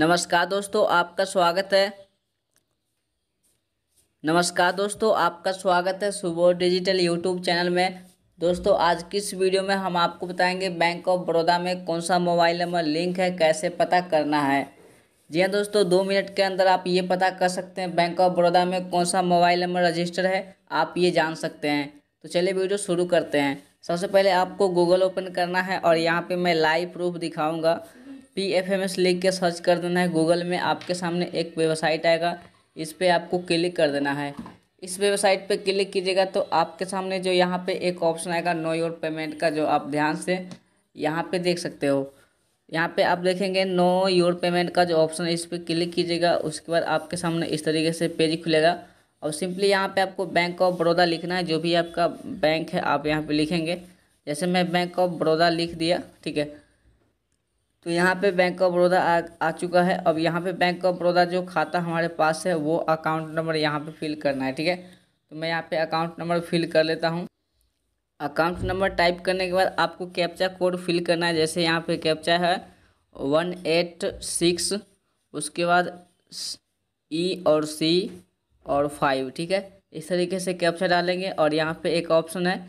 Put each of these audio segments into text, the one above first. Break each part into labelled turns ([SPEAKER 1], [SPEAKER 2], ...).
[SPEAKER 1] नमस्कार दोस्तों आपका स्वागत है नमस्कार दोस्तों आपका स्वागत है सुबोध डिजिटल यूट्यूब चैनल में दोस्तों आज किस वीडियो में हम आपको बताएंगे बैंक ऑफ बड़ौदा में कौन सा मोबाइल नंबर लिंक है कैसे पता करना है जी हाँ दोस्तों दो मिनट के अंदर आप ये पता कर सकते हैं बैंक ऑफ बड़ौदा में कौन सा मोबाइल नंबर रजिस्टर है आप ये जान सकते हैं तो चलिए वीडियो शुरू करते हैं सबसे पहले आपको गूगल ओपन करना है और यहाँ पे मैं लाइव प्रूफ दिखाऊंगा पी एफ एम एस लिख के सर्च कर देना है गूगल में आपके सामने एक वेबसाइट आएगा इस पर आपको क्लिक कर देना है इस वेबसाइट पे क्लिक कीजिएगा तो आपके सामने जो यहाँ पे एक ऑप्शन आएगा नो योर पेमेंट का जो आप ध्यान से यहाँ पे देख सकते हो यहाँ पे आप देखेंगे नो योर पेमेंट का जो ऑप्शन है इस पर क्लिक कीजिएगा उसके बाद आपके सामने इस तरीके से पेज खुलेगा और सिंपली यहाँ पे आपको बैंक ऑफ बड़ौदा लिखना है जो भी आपका बैंक है आप यहाँ पे लिखेंगे जैसे मैं बैंक ऑफ बड़ौदा लिख दिया ठीक है तो यहाँ पे बैंक ऑफ बड़ौदा आ, आ चुका है अब यहाँ पे बैंक ऑफ बड़ौदा जो खाता हमारे पास है वो अकाउंट नंबर यहाँ पे फिल करना है ठीक है तो मैं यहाँ पे अकाउंट नंबर फिल कर लेता हूँ अकाउंट नंबर टाइप करने के बाद आपको कैप्चा कोड फिल करना है जैसे यहाँ पे कैप्चा है वन एट सिक्स उसके बाद ई e और सी और फाइव ठीक है इस तरीके से कैप्चा डालेंगे और यहाँ पर एक ऑप्शन है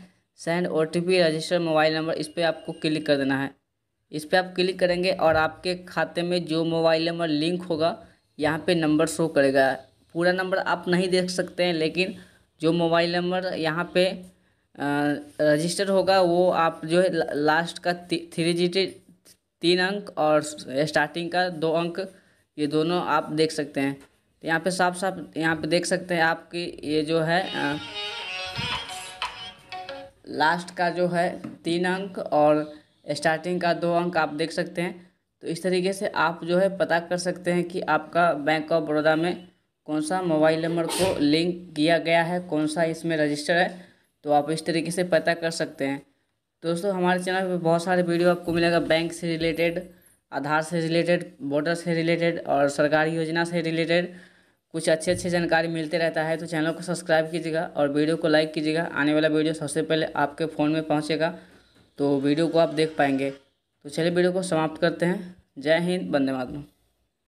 [SPEAKER 1] सेंड ओ रजिस्टर मोबाइल नंबर इस पर आपको क्लिक कर देना है इस पर आप क्लिक करेंगे और आपके खाते में जो मोबाइल नंबर लिंक होगा यहाँ पे नंबर शो करेगा पूरा नंबर आप नहीं देख सकते हैं लेकिन जो मोबाइल नंबर यहाँ पे रजिस्टर होगा वो आप जो है लास्ट का थ्री डिजिट तीन अंक और स्टार्टिंग का दो अंक ये दोनों आप देख सकते हैं तो यहाँ पे साफ साफ यहाँ पे देख सकते हैं आपकी ये जो है आ, लास्ट का जो है तीन अंक और स्टार्टिंग का दो अंक आप देख सकते हैं तो इस तरीके से आप जो है पता कर सकते हैं कि आपका बैंक ऑफ बड़ौदा में कौन सा मोबाइल नंबर को लिंक किया गया है कौन सा इसमें रजिस्टर है तो आप इस तरीके से पता कर सकते हैं दोस्तों हमारे चैनल पर बहुत सारे वीडियो आपको मिलेगा बैंक से रिलेटेड आधार से रिलेटेड वोटर से रिलेटेड और सरकारी योजना से रिलेटेड कुछ अच्छे अच्छे जानकारी मिलते रहता है तो चैनल को सब्सक्राइब कीजिएगा और वीडियो को लाइक कीजिएगा आने वाला वीडियो सबसे पहले आपके फ़ोन में पहुँचेगा तो वीडियो को आप देख पाएंगे तो चलिए वीडियो को समाप्त करते हैं जय हिंद बंदे मातरम